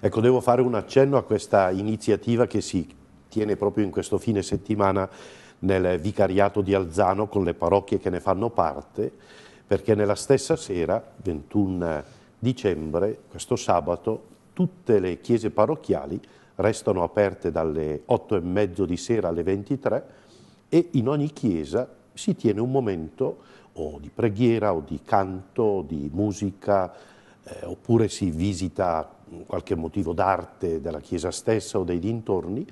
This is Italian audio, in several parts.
Ecco, devo fare un accenno a questa iniziativa che si tiene proprio in questo fine settimana nel vicariato di Alzano con le parrocchie che ne fanno parte, perché nella stessa sera, 21 dicembre, questo sabato, tutte le chiese parrocchiali restano aperte dalle 8 e mezzo di sera alle 23 e in ogni chiesa si tiene un momento o di preghiera o di canto, o di musica, eh, oppure si visita qualche motivo d'arte della chiesa stessa o dei dintorni,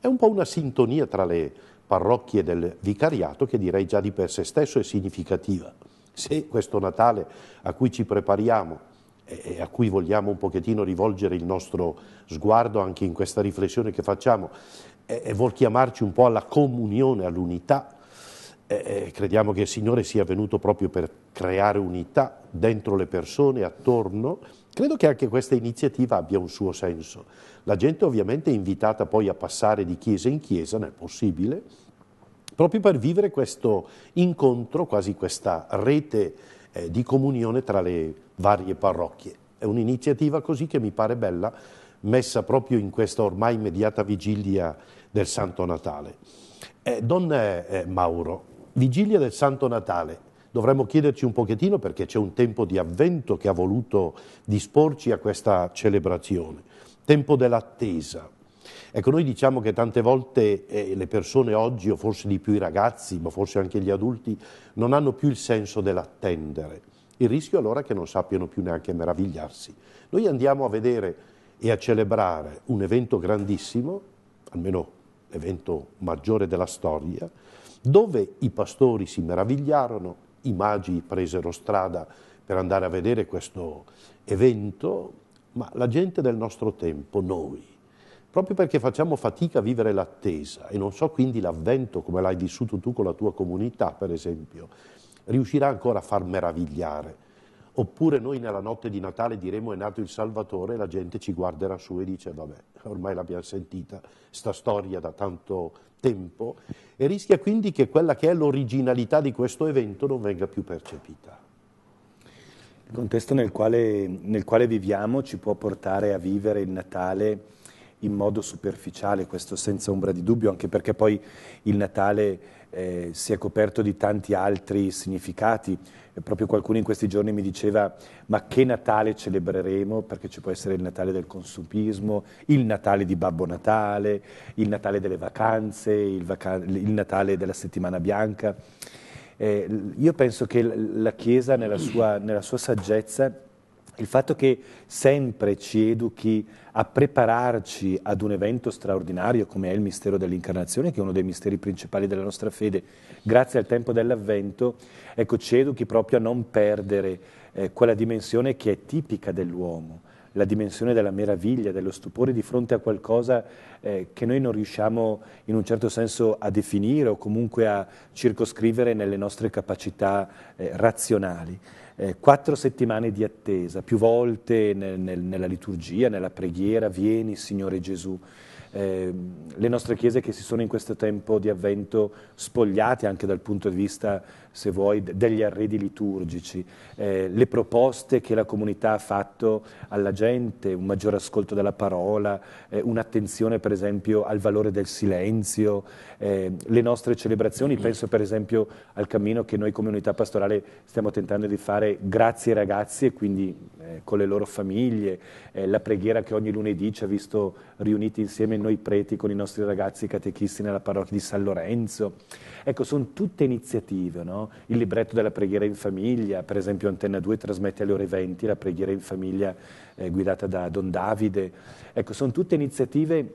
è un po' una sintonia tra le parrocchie del vicariato che direi già di per sé stesso è significativa. Se questo Natale a cui ci prepariamo e a cui vogliamo un pochettino rivolgere il nostro sguardo anche in questa riflessione che facciamo e vuol chiamarci un po' alla comunione, all'unità, eh, crediamo che il Signore sia venuto proprio per creare unità dentro le persone, attorno. Credo che anche questa iniziativa abbia un suo senso. La gente ovviamente è invitata poi a passare di chiesa in chiesa, nel possibile, proprio per vivere questo incontro, quasi questa rete eh, di comunione tra le varie parrocchie. È un'iniziativa così che mi pare bella, messa proprio in questa ormai immediata vigilia del Santo Natale. Eh, don eh, eh Mauro, vigilia del Santo Natale, dovremmo chiederci un pochettino perché c'è un tempo di avvento che ha voluto disporci a questa celebrazione, tempo dell'attesa. Ecco, noi diciamo che tante volte eh, le persone oggi, o forse di più i ragazzi, ma forse anche gli adulti, non hanno più il senso dell'attendere. Il rischio allora è che non sappiano più neanche meravigliarsi. Noi andiamo a vedere e a celebrare un evento grandissimo, almeno l'evento maggiore della storia, dove i pastori si meravigliarono, i magi presero strada per andare a vedere questo evento, ma la gente del nostro tempo, noi, proprio perché facciamo fatica a vivere l'attesa e non so quindi l'avvento come l'hai vissuto tu con la tua comunità, per esempio, riuscirà ancora a far meravigliare Oppure noi nella notte di Natale diremo è nato il Salvatore e la gente ci guarderà su e dice vabbè, ormai l'abbiamo sentita, sta storia da tanto tempo, e rischia quindi che quella che è l'originalità di questo evento non venga più percepita. Il contesto nel quale, nel quale viviamo ci può portare a vivere il Natale in modo superficiale, questo senza ombra di dubbio, anche perché poi il Natale eh, si è coperto di tanti altri significati. E proprio qualcuno in questi giorni mi diceva ma che Natale celebreremo? Perché ci può essere il Natale del consumismo, il Natale di Babbo Natale, il Natale delle vacanze, il, vaca- il Natale della settimana bianca. Eh, io penso che la Chiesa nella sua, nella sua saggezza il fatto che sempre ci educhi a prepararci ad un evento straordinario come è il mistero dell'incarnazione, che è uno dei misteri principali della nostra fede, grazie al tempo dell'avvento, ecco, ci educhi proprio a non perdere eh, quella dimensione che è tipica dell'uomo, la dimensione della meraviglia, dello stupore di fronte a qualcosa eh, che noi non riusciamo in un certo senso a definire o comunque a circoscrivere nelle nostre capacità eh, razionali eh, quattro settimane di attesa, più volte nel, nel, nella liturgia, nella preghiera, vieni Signore Gesù. Eh, le nostre chiese che si sono in questo tempo di avvento spogliate anche dal punto di vista se vuoi, degli arredi liturgici, eh, le proposte che la comunità ha fatto alla gente, un maggior ascolto della parola, eh, un'attenzione per esempio al valore del silenzio, eh, le nostre celebrazioni, penso per esempio al cammino che noi come unità pastorale stiamo tentando di fare grazie ai ragazzi e quindi eh, con le loro famiglie, eh, la preghiera che ogni lunedì ci ha visto riuniti insieme noi preti con i nostri ragazzi catechisti nella parrocchia di San Lorenzo. Ecco, sono tutte iniziative, no? il libretto della preghiera in famiglia, per esempio Antenna 2 trasmette alle ore 20 la preghiera in famiglia eh, guidata da Don Davide. Ecco, sono tutte iniziative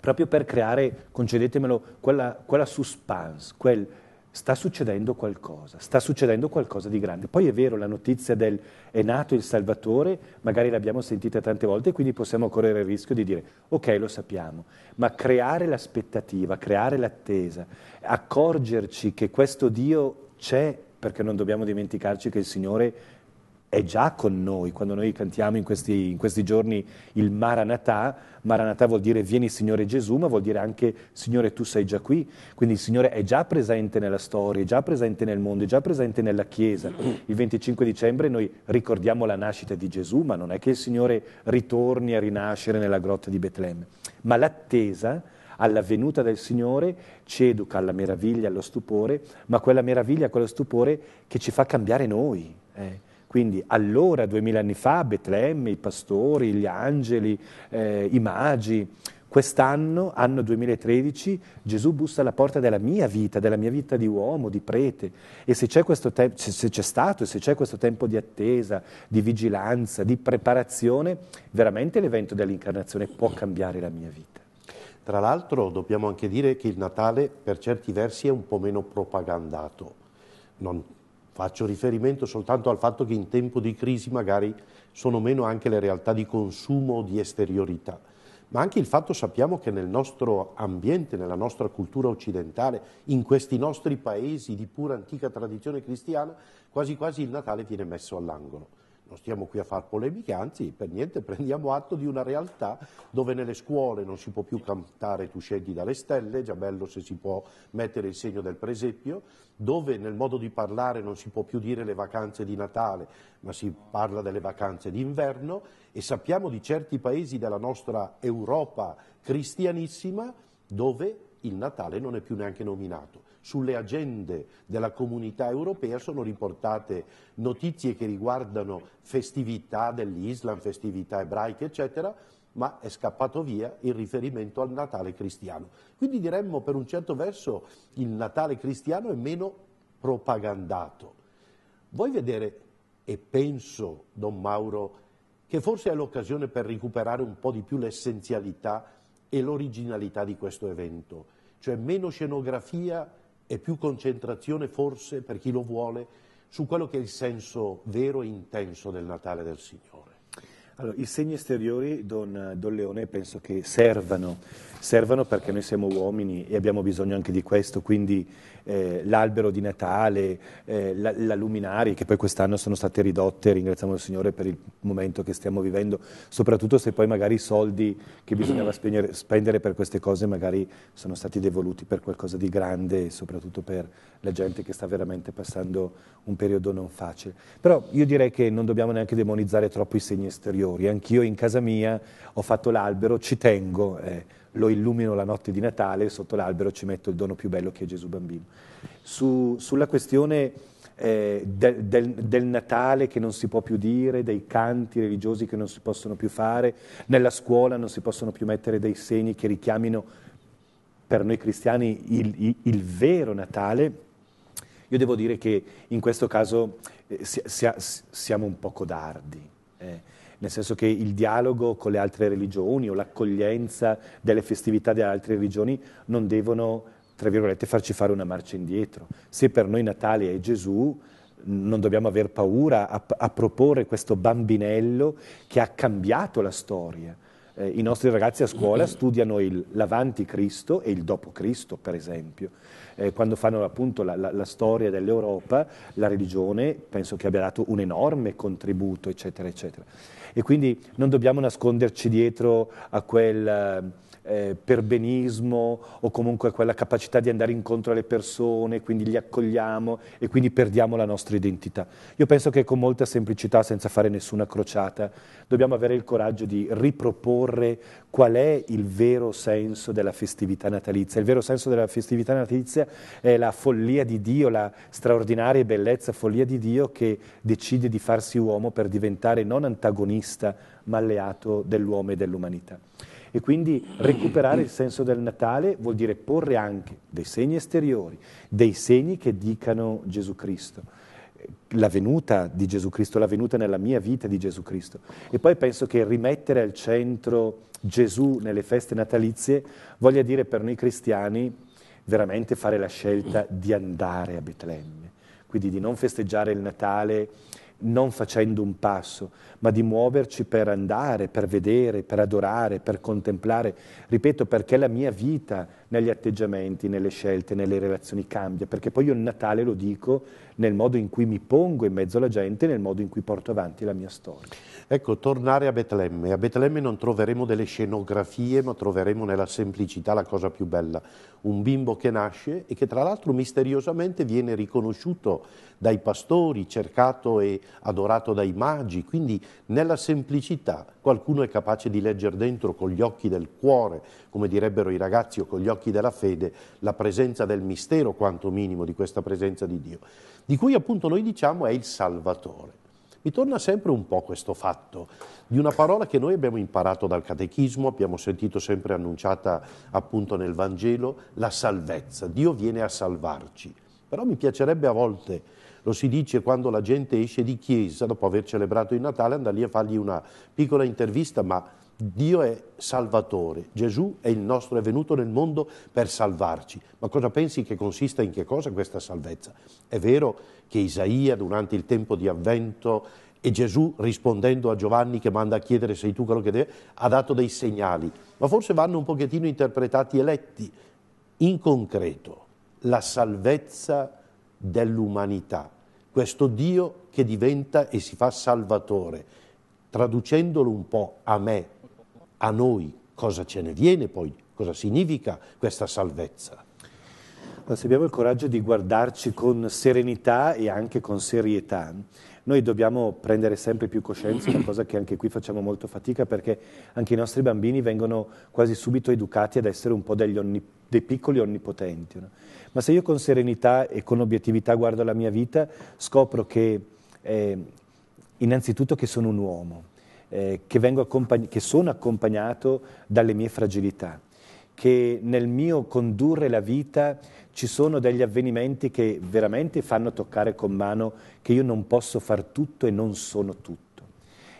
proprio per creare, concedetemelo, quella, quella suspense, quel sta succedendo qualcosa, sta succedendo qualcosa di grande. Poi è vero, la notizia del è nato il Salvatore, magari l'abbiamo sentita tante volte, quindi possiamo correre il rischio di dire ok, lo sappiamo, ma creare l'aspettativa, creare l'attesa, accorgerci che questo Dio c'è perché non dobbiamo dimenticarci che il Signore è già con noi. Quando noi cantiamo in questi, in questi, giorni il Maranatà, Maranatà vuol dire vieni Signore Gesù, ma vuol dire anche Signore tu sei già qui. Quindi il Signore è già presente nella storia, è già presente nel mondo, è già presente nella Chiesa. Il 25 dicembre noi ricordiamo la nascita di Gesù, ma non è che il Signore ritorni a rinascere nella grotta di Betlemme. Ma l'attesa alla venuta del Signore ci educa alla meraviglia, allo stupore, ma quella meraviglia, quello stupore che ci fa cambiare noi. Eh. Quindi allora, duemila anni fa, Betlemme, i pastori, gli angeli, eh, i magi, quest'anno, anno 2013, Gesù bussa alla porta della mia vita, della mia vita di uomo, di prete. E se c'è, te- se c'è, stato e se c'è questo tempo di attesa, di vigilanza, di preparazione, veramente l'evento dell'incarnazione può cambiare la mia vita. Tra l'altro dobbiamo anche dire che il Natale per certi versi è un po' meno propagandato. Non faccio riferimento soltanto al fatto che in tempo di crisi magari sono meno anche le realtà di consumo o di esteriorità, ma anche il fatto sappiamo che nel nostro ambiente, nella nostra cultura occidentale, in questi nostri paesi di pura antica tradizione cristiana, quasi quasi il Natale viene messo all'angolo non ecco, stiamo qui a fare polemiche, anzi per niente prendiamo atto di una realtà dove nelle scuole non si può più cantare tu scendi dalle stelle, già bello se si può mettere il segno del presepio, dove nel modo di parlare non si può più dire le vacanze di Natale, ma si parla delle vacanze d'inverno e sappiamo di certi paesi della nostra Europa cristianissima dove il Natale non è più neanche nominato sulle agende della comunità europea sono riportate notizie che riguardano festività dell'Islam, festività ebraiche, eccetera, ma è scappato via il riferimento al Natale cristiano. Quindi diremmo per un certo verso il Natale cristiano è meno propagandato. Vuoi vedere, e penso, Don Mauro, che forse è l'occasione per recuperare un po' di più l'essenzialità e l'originalità di questo evento, cioè meno scenografia e più concentrazione forse per chi lo vuole su quello che è il senso vero e intenso del Natale del Signore. Allora, i segni esteriori, Don, Don Leone, penso che servano, servano, perché noi siamo uomini e abbiamo bisogno anche di questo, quindi eh, l'albero di Natale, eh, la, la luminaria, che poi quest'anno sono state ridotte, ringraziamo il Signore per il momento che stiamo vivendo, soprattutto se poi magari i soldi che bisognava spegnere, spendere per queste cose magari sono stati devoluti per qualcosa di grande, soprattutto per la gente che sta veramente passando un periodo non facile. Però io direi che non dobbiamo neanche demonizzare troppo i segni esteriori migliori. Anch'io in casa mia ho fatto l'albero, ci tengo, eh, lo illumino la notte di Natale, sotto l'albero ci metto il dono più bello che è Gesù bambino. Su, sulla questione eh, del, del, del, Natale che non si può più dire, dei canti religiosi che non si possono più fare, nella scuola non si possono più mettere dei segni che richiamino per noi cristiani il, il, il vero Natale, io devo dire che in questo caso eh, si, si, siamo un po' codardi. Eh nel senso che il dialogo con le altre religioni o l'accoglienza delle festività delle altre religioni non devono, tra virgolette, farci fare una marcia indietro. Se per noi Natale è Gesù, non dobbiamo aver paura a, a proporre questo bambinello che ha cambiato la storia eh, I nostri ragazzi a scuola studiano il, l'avanti Cristo e il dopo Cristo, per esempio. Eh, quando fanno appunto la, la, la, storia dell'Europa, la religione penso che abbia dato un enorme contributo, eccetera, eccetera. E quindi non dobbiamo nasconderci dietro a quel eh, perbenismo o comunque quella capacità di andare incontro alle persone, quindi li accogliamo e quindi perdiamo la nostra identità. Io penso che con molta semplicità, senza fare nessuna crociata, dobbiamo avere il coraggio di riproporre qual è il vero senso della festività natalizia. Il vero senso della festività natalizia è la follia di Dio, la straordinaria bellezza, follia di Dio che decide di farsi uomo per diventare non antagonista ma alleato dell'uomo e dell'umanità. E quindi recuperare il senso del Natale vuol dire porre anche dei segni esteriori, dei segni che dicano Gesù Cristo la venuta di Gesù Cristo, la venuta nella mia vita di Gesù Cristo. E poi penso che rimettere al centro Gesù nelle feste natalizie voglia dire per noi cristiani veramente fare la scelta di andare a Betlemme, quindi di non festeggiare il Natale non facendo un passo, ma di muoverci per andare, per vedere, per adorare, per contemplare. Ripeto, perché la mia vita negli atteggiamenti, nelle scelte, nelle relazioni cambia, perché poi io il Natale lo dico nel modo in cui mi pongo in mezzo alla gente, nel modo in cui porto avanti la mia storia. Ecco, tornare a Betlemme. A Betlemme non troveremo delle scenografie, ma troveremo nella semplicità la cosa più bella. Un bimbo che nasce e che tra l'altro misteriosamente viene riconosciuto dai pastori, cercato e adorato dai magi, quindi nella semplicità qualcuno è capace di leggere dentro con gli occhi del cuore, come direbbero i ragazzi, o con gli occhi della fede, la presenza del mistero, quanto minimo, di questa presenza di Dio, di cui appunto noi diciamo è il Salvatore. Mi torna sempre un po' questo fatto di una parola che noi abbiamo imparato dal catechismo, abbiamo sentito sempre annunciata appunto nel Vangelo, la salvezza. Dio viene a salvarci. Però mi piacerebbe a volte lo si dice quando la gente esce di chiesa, dopo aver celebrato il Natale, andare lì a fargli una piccola intervista, ma Dio è salvatore, Gesù è il nostro, è venuto nel mondo per salvarci. Ma cosa pensi che consista in che cosa questa salvezza? È vero che Isaia durante il tempo di avvento e Gesù rispondendo a Giovanni che manda a chiedere sei tu quello che deve, ha dato dei segnali, ma forse vanno un pochettino interpretati e letti in concreto. La salvezza dell'umanità, questo Dio che diventa e si fa salvatore, traducendolo un po' a me, a noi, cosa ce ne viene poi, cosa significa questa salvezza ma se abbiamo il coraggio di guardarci con serenità e anche con serietà, noi dobbiamo prendere sempre più coscienza, una cosa che anche qui facciamo molto fatica perché anche i nostri bambini vengono quasi subito educati ad essere un po' onni, dei piccoli onnipotenti. No? Ma se io con serenità e con obiettività guardo la mia vita, scopro che eh, innanzitutto che sono un uomo, eh, che, accompagn- che sono accompagnato dalle mie fragilità che nel mio condurre la vita ci sono degli avvenimenti che veramente fanno toccare con mano che io non posso far tutto e non sono tutto.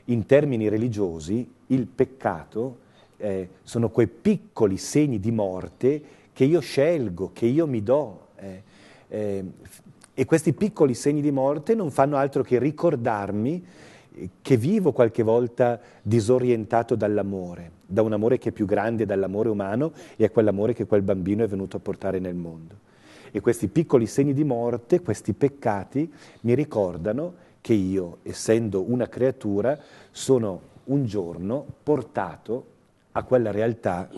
In termini religiosi, il peccato eh, sono quei piccoli segni di morte che io scelgo, che io mi do. Eh, eh, e questi piccoli segni di morte non fanno altro che ricordarmi che vivo qualche volta disorientato dall'amore, da un amore che è più grande dall'amore umano e a quell'amore che quel bambino è venuto a portare nel mondo. E questi piccoli segni di morte, questi peccati, mi ricordano che io, essendo una creatura, sono un giorno portato a quella realtà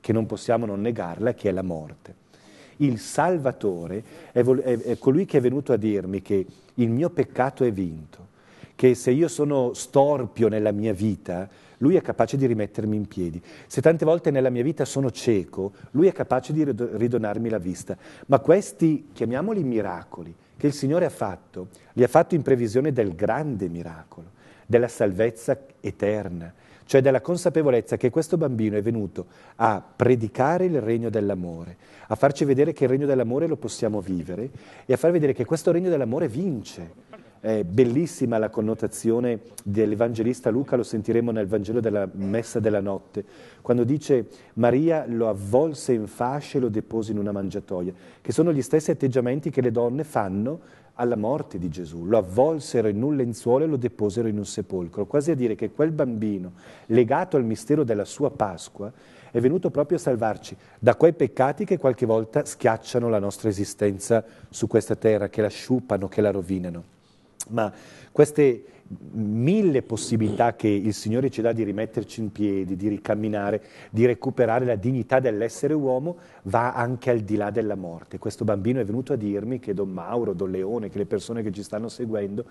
che non possiamo non negarla, che è la morte. Il Salvatore è, vol- è, è colui che è venuto a dirmi che il mio peccato è vinto, che se io sono storpio nella mia vita, lui è capace di rimettermi in piedi. Se tante volte nella mia vita sono cieco, lui è capace di ridonarmi la vista. Ma questi, chiamiamoli miracoli, che il Signore ha fatto, li ha fatto in previsione del grande miracolo, della salvezza eterna, cioè della consapevolezza che questo bambino è venuto a predicare il regno dell'amore, a farci vedere che il regno dell'amore lo possiamo vivere e a far vedere che questo regno dell'amore vince è bellissima la connotazione dell'Evangelista Luca, lo sentiremo nel Vangelo della Messa della Notte, quando dice Maria lo avvolse in fasce e lo depose in una mangiatoia, che sono gli stessi atteggiamenti che le donne fanno alla morte di Gesù, lo avvolsero in un lenzuolo e lo deposero in un sepolcro, quasi a dire che quel bambino, legato al mistero della sua Pasqua, è venuto proprio a salvarci da quei peccati che qualche volta schiacciano la nostra esistenza su questa terra, che la sciupano, che la rovinano ma queste mille possibilità che il Signore ci dà di rimetterci in piedi, di ricamminare, di recuperare la dignità dell'essere uomo, va anche al di là della morte. Questo bambino è venuto a dirmi che Don Mauro, Don Leone, che le persone che ci stanno seguendo,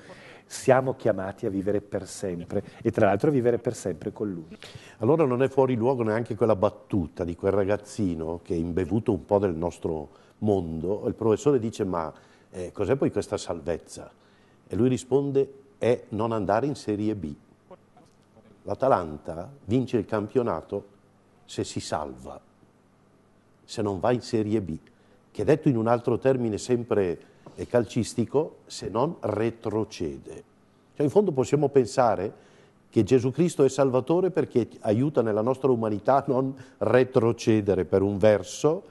siamo chiamati a vivere per sempre e tra l'altro a vivere per sempre con lui. Allora non è fuori luogo neanche quella battuta di quel ragazzino che è imbevuto un po' del nostro mondo. Il professore dice ma eh, cos'è poi questa salvezza? E lui risponde è non andare in Serie B. L'Atalanta vince il campionato se si salva, se non va in Serie B, che detto in un altro termine sempre eh, calcistico, se non retrocede. Cioè in fondo possiamo pensare che Gesù Cristo è Salvatore perché aiuta nella nostra umanità a non retrocedere per un verso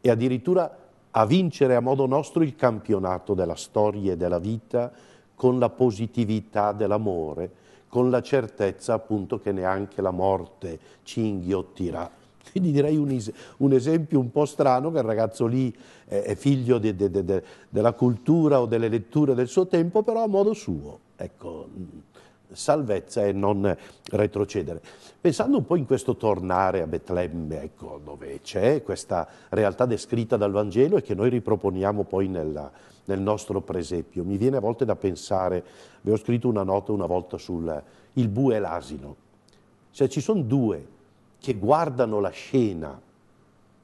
e addirittura a vincere a modo nostro il campionato della storia e della vita con la positività dell'amore, con la certezza appunto che neanche la morte ci inghiottirà. Quindi direi un, un esempio un po' strano che il ragazzo lì è figlio de, de, de, della cultura o delle letture del suo tempo, però a modo suo. Ecco salvezza e non retrocedere. Pensando un po' in questo tornare a Betlemme, ecco, dove c'è questa realtà descritta dal Vangelo e che noi riproponiamo poi nella, nel nostro presepio, mi viene a volte da pensare, avevo scritto una nota una volta sul il bue e l'asino, cioè ci sono due che guardano la scena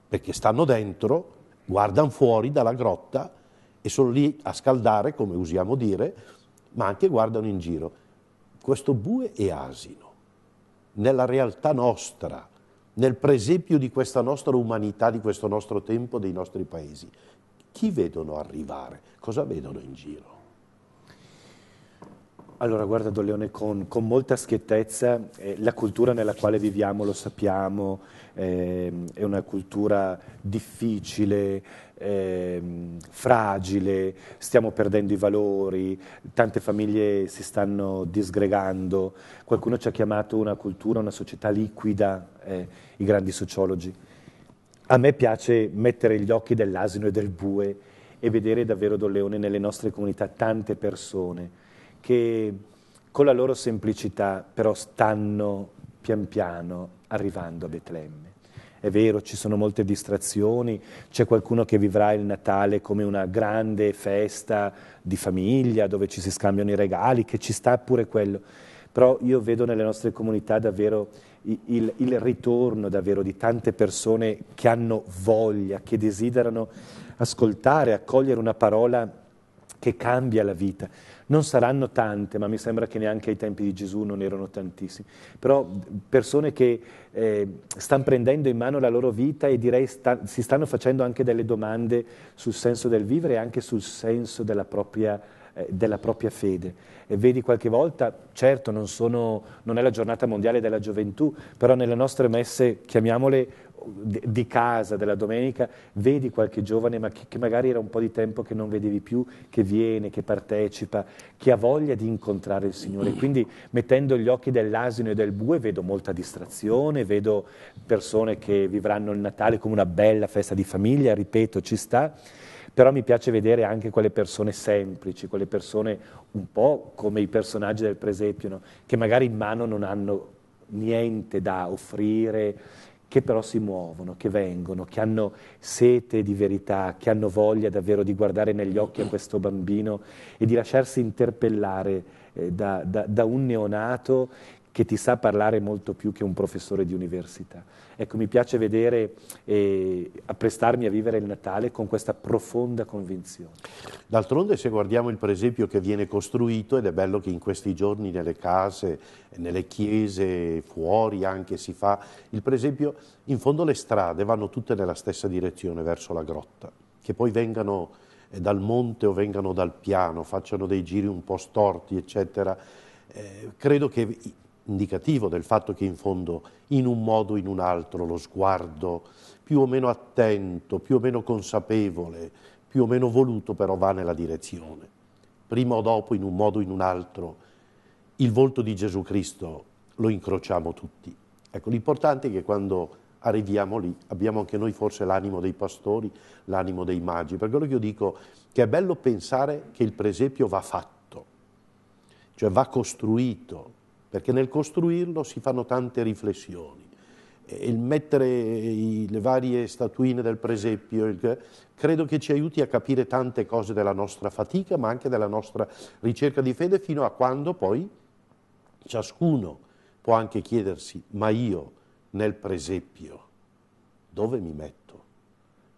perché stanno dentro, guardano fuori dalla grotta e sono lì a scaldare, come usiamo dire, ma anche guardano in giro questo bue e asino, nella realtà nostra, nel presepio di questa nostra umanità, di questo nostro tempo, dei nostri paesi, chi vedono arrivare? Cosa vedono in giro? Allora, guarda Don Leone, con, con molta schiettezza, eh, la cultura nella quale viviamo, lo sappiamo, eh, è una cultura difficile, eh, fragile, stiamo perdendo i valori, tante famiglie si stanno disgregando, qualcuno ci ha chiamato una cultura, una società liquida, eh, i grandi sociologi. A me piace mettere gli occhi dell'asino e del bue e vedere davvero Don Leone nelle nostre comunità tante persone che con la loro semplicità però stanno pian piano arrivando a Betlemme. È vero, ci sono molte distrazioni, c'è qualcuno che vivrà il Natale come una grande festa di famiglia dove ci si scambiano i regali, che ci sta pure quello. Però io vedo nelle nostre comunità davvero il, il ritorno davvero di tante persone che hanno voglia, che desiderano ascoltare, accogliere una parola che cambia la vita non saranno tante, ma mi sembra che neanche ai tempi di Gesù non erano tantissime, però persone che eh, stanno prendendo in mano la loro vita e direi sta, si stanno facendo anche delle domande sul senso del vivere e anche sul senso della propria vita eh, della propria fede. E vedi qualche volta, certo non, sono, non, è la giornata mondiale della gioventù, però nelle nostre messe, chiamiamole di casa, della domenica, vedi qualche giovane ma che, che, magari era un po' di tempo che non vedevi più, che viene, che partecipa, che ha voglia di incontrare il Signore. Quindi mettendo gli occhi dell'asino e del bue vedo molta distrazione, vedo persone che vivranno il Natale come una bella festa di famiglia, ripeto, ci sta però mi piace vedere anche quelle persone semplici, quelle persone un po' come i personaggi del presepio, no? che magari in mano non hanno niente da offrire, che però si muovono, che vengono, che hanno sete di verità, che hanno voglia davvero di guardare negli occhi a questo bambino e di lasciarsi interpellare eh, da, da, da, un neonato che ti sa parlare molto più che un professore di università. Ecco, mi piace vedere e eh, apprestarmi a vivere il Natale con questa profonda convinzione. D'altronde se guardiamo il presepio che viene costruito, ed è bello che in questi giorni nelle case, nelle chiese, fuori anche si fa il presepio, in fondo le strade vanno tutte nella stessa direzione, verso la grotta, che poi vengano eh, dal monte o vengano dal piano, facciano dei giri un po' storti, eccetera. Eh, credo che indicativo del fatto che in fondo in un modo o in un altro lo sguardo più o meno attento, più o meno consapevole, più o meno voluto però va nella direzione. Prima o dopo, in un modo o in un altro, il volto di Gesù Cristo lo incrociamo tutti. Ecco, l'importante è che quando arriviamo lì abbiamo anche noi forse l'animo dei pastori, l'animo dei magi. Per quello che io dico che è bello pensare che il presepio va fatto, cioè va costruito, perché nel costruirlo si fanno tante riflessioni. E il mettere i, le varie statuine del presepio il, credo che ci aiuti a capire tante cose della nostra fatica, ma anche della nostra ricerca di fede, fino a quando poi ciascuno può anche chiedersi, ma io nel presepio dove mi metto?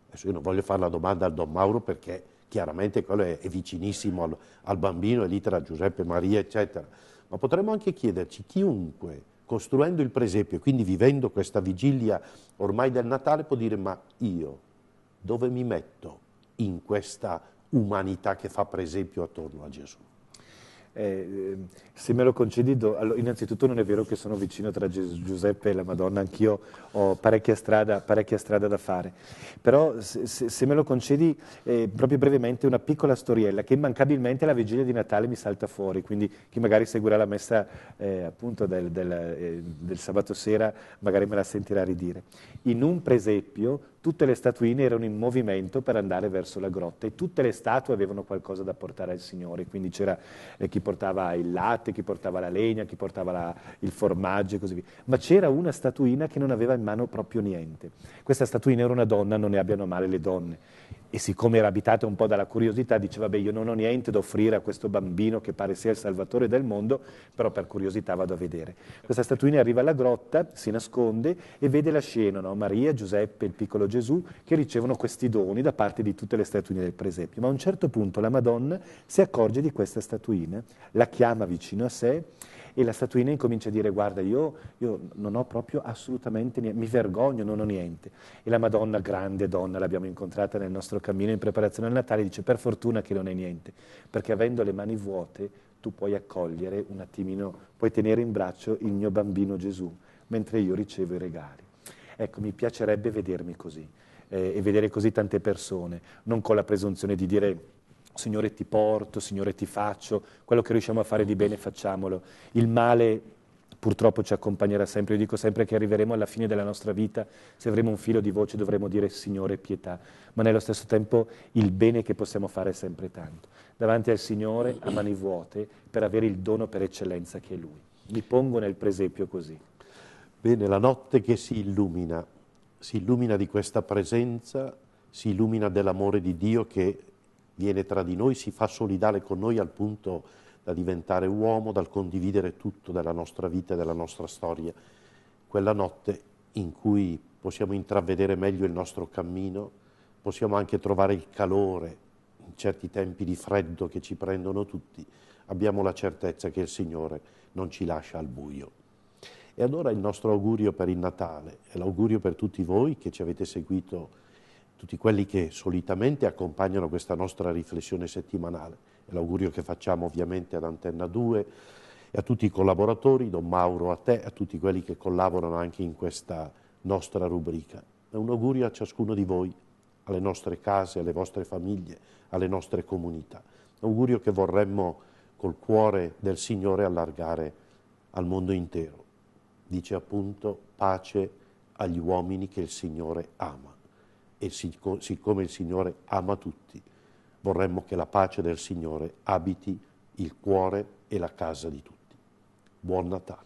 Adesso io non voglio fare la domanda al Don Mauro perché chiaramente quello è, è vicinissimo al, al bambino, è lì tra Giuseppe e Maria, eccetera ma potremmo anche chiederci chiunque, costruendo il presepio, quindi vivendo questa vigilia ormai del Natale, può dire ma io dove mi metto in questa umanità che fa presepio attorno a Gesù? Eh, ehm, se me lo concedi, do, allora, innanzitutto non è vero che sono vicino tra Giuseppe e la Madonna, anch'io ho parecchia strada, parecchia strada, da fare, però se, se me lo concedi eh, proprio brevemente una piccola storiella che immancabilmente la vigilia di Natale mi salta fuori, quindi chi magari seguirà la messa eh, appunto del, del, eh, del sabato sera magari me la sentirà ridire. In un presepio tutte le statuine erano in movimento per andare verso la grotta e tutte le statue avevano qualcosa da portare al Signore, quindi c'era eh, chi portava il latte, chi portava la legna, chi portava la, il formaggio e così via, ma c'era una statuina che non aveva in mano proprio niente. Questa statuina era una donna, non ne abbiano male le donne e siccome era abitata un po' dalla curiosità, diceva, beh, io non ho niente da offrire a questo bambino che pare sia il salvatore del mondo, però per curiosità vado a vedere. Questa statuina arriva alla grotta, si nasconde e vede la scena, no? Maria, Giuseppe il piccolo Gesù che ricevono questi doni da parte di tutte le statuine del presepio. Ma a un certo punto la Madonna si accorge di questa statuina, la chiama vicino a sé e la statuina incomincia a dire guarda io, io non ho proprio assolutamente niente, mi vergogno, non ho niente. E la Madonna, grande donna, l'abbiamo incontrata nel nostro cammino in preparazione al Natale, dice per fortuna che non hai niente, perché avendo le mani vuote tu puoi accogliere un attimino, puoi tenere in braccio il mio bambino Gesù, mentre io ricevo i regali. Ecco, mi piacerebbe vedermi così eh, e vedere così tante persone, non con la presunzione di dire Signore ti porto, Signore ti faccio, quello che riusciamo a fare di bene facciamolo. Il male purtroppo ci accompagnerà sempre. Io dico sempre che arriveremo alla fine della nostra vita, se avremo un filo di voce dovremo dire Signore pietà, ma nello stesso tempo il bene che possiamo fare è sempre tanto. Davanti al Signore a mani vuote per avere il dono per eccellenza che è Lui. Mi pongo nel presepio così. Bene, la notte che si illumina, si illumina di questa presenza, si illumina dell'amore di Dio che viene tra di noi, si fa solidale con noi al punto da diventare uomo, dal condividere tutto della nostra vita e della nostra storia. Quella notte in cui possiamo intravedere meglio il nostro cammino, possiamo anche trovare il calore in certi tempi di freddo che ci prendono tutti, abbiamo la certezza che il Signore non ci lascia al buio. E allora il nostro augurio per il Natale e l'augurio per tutti voi che ci avete seguito tutti quelli che solitamente accompagnano questa nostra riflessione settimanale. È l'augurio che facciamo ovviamente ad Antenna 2 e a tutti i collaboratori, Don Mauro a te, a tutti quelli che collaborano anche in questa nostra rubrica. È un augurio a ciascuno di voi, alle nostre case, alle vostre famiglie, alle nostre comunità. Un augurio che vorremmo col cuore del Signore allargare al mondo intero. Dice appunto pace agli uomini che il Signore ama e sicc siccome il Signore ama tutti, vorremmo che la pace del Signore abiti il cuore e la casa di tutti. Buon Natale.